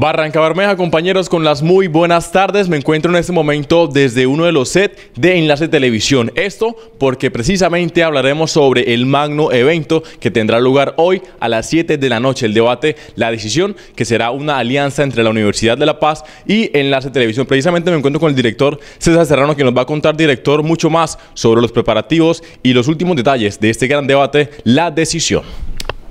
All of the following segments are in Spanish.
Barranca Bermeja, compañeros, con las muy buenas tardes. Me encuentro en este momento desde uno de los sets de Enlace Televisión. Esto porque precisamente hablaremos sobre el magno evento que tendrá lugar hoy a las 7 de la noche. El debate, la decisión, que será una alianza entre la Universidad de La Paz y Enlace Televisión. Precisamente me encuentro con el director César Serrano, que nos va a contar, director, mucho más sobre los preparativos y los últimos detalles de este gran debate, la decisión.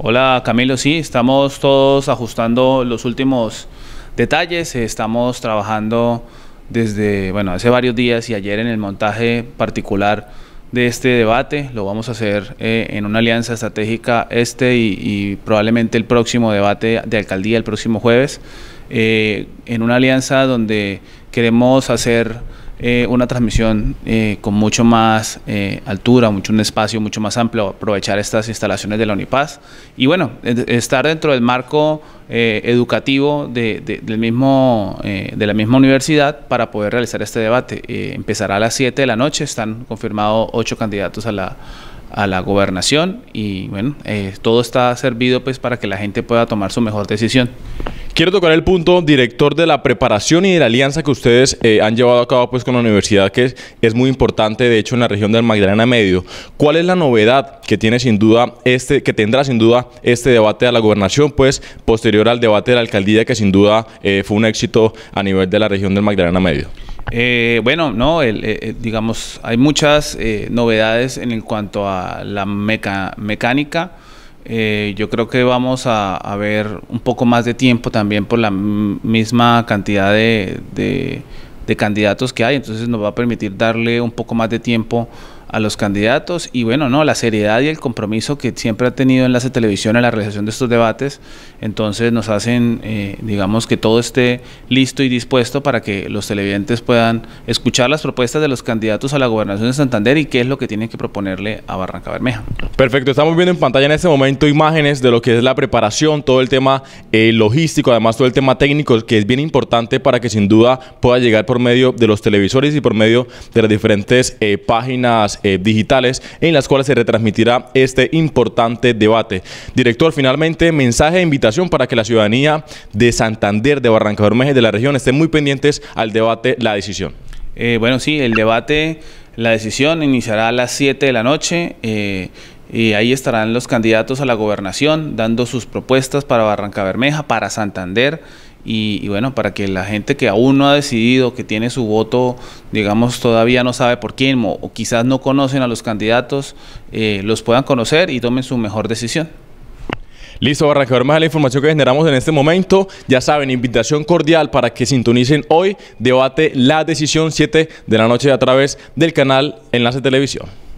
Hola Camilo, sí, estamos todos ajustando los últimos detalles, estamos trabajando desde, bueno, hace varios días y ayer en el montaje particular de este debate, lo vamos a hacer eh, en una alianza estratégica este y, probablemente el próximo debate de alcaldía el próximo jueves, eh, en una alianza donde queremos hacer eh, una transmisión eh, con mucho más eh, altura, mucho un espacio mucho más amplio, aprovechar estas instalaciones de la Unipaz y bueno, estar dentro del marco educativo de, del mismo, de la misma universidad para poder realizar este debate. empezará a las 7 de la noche, están confirmados 8 candidatos a la, gobernación y bueno, todo está servido pues para que la gente pueda tomar su mejor decisión. Quiero tocar el punto, director, de la preparación y de la alianza que ustedes eh, han llevado a cabo pues, con la universidad, que es, muy importante, de hecho, en la región del Magdalena Medio. ¿Cuál es la novedad que tiene sin duda este, que tendrá sin duda este debate a la gobernación, pues posterior al debate de la alcaldía, que sin duda eh, fue un éxito a nivel de la región del Magdalena Medio? Eh, bueno, no, digamos, hay muchas novedades en cuanto a la meca mecánica eh, yo creo que vamos a, ver un poco más de tiempo también por la misma cantidad de candidatos que hay, entonces nos va a permitir darle un poco más de tiempo a los candidatos y bueno, no, la seriedad y el compromiso que siempre ha tenido en la Televisión en la realización de estos debates, entonces nos hacen, eh, digamos, que todo esté listo y dispuesto para que los televidentes puedan escuchar las propuestas de los candidatos a la gobernación de Santander y qué es lo que tienen que proponerle a Barranca Bermeja. Perfecto, estamos viendo en pantalla en este momento imágenes de lo que es la preparación, todo el tema eh, logístico, además todo el tema técnico, que es bien importante para que sin duda pueda llegar por medio de los televisores y por medio de las diferentes eh, páginas eh, digitales en las cuales se retransmitirá este importante debate. Director, finalmente, mensaje e invitación para que la ciudadanía de Santander, de Barranca Bermeja y de la región estén muy pendientes al debate La Decisión. Eh, bueno, sí, el debate La Decisión iniciará a las 7 de la noche. Eh, y ahí estarán los candidatos a la gobernación dando sus propuestas para Barranca Bermeja, para Santander y, bueno, para que la gente que aún no ha decidido, que tiene su voto, digamos, todavía no sabe por quién o, quizás no conocen a los candidatos, eh, los puedan conocer y tomen su mejor decisión. Listo, ahora más la información que generamos en este momento. Ya saben, invitación cordial para que sintonicen hoy debate La Decisión 7 de la noche a través del canal Enlace Televisión.